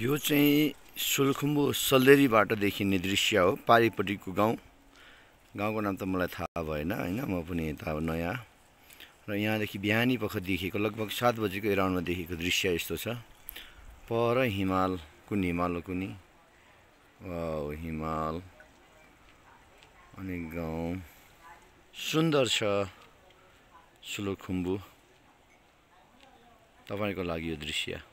यो चाहिँ सोलखुम्बु देखिने दृश्य हो पारिपट्टिको गाउँ गाउँको नाम त मलाई थाहा भएन होइन म पनि यता नयाँ र यहाँदेखि बिहानी पख देखेको लगभग सात बजेको एराउन्डमा देखेको दृश्य यस्तो छ पर हिमाल कुन हिमाल हो कुनै हिमाल अनि गाउँ सुन्दर छ सुलोखुम्बु तपाईँको लागि यो दृश्य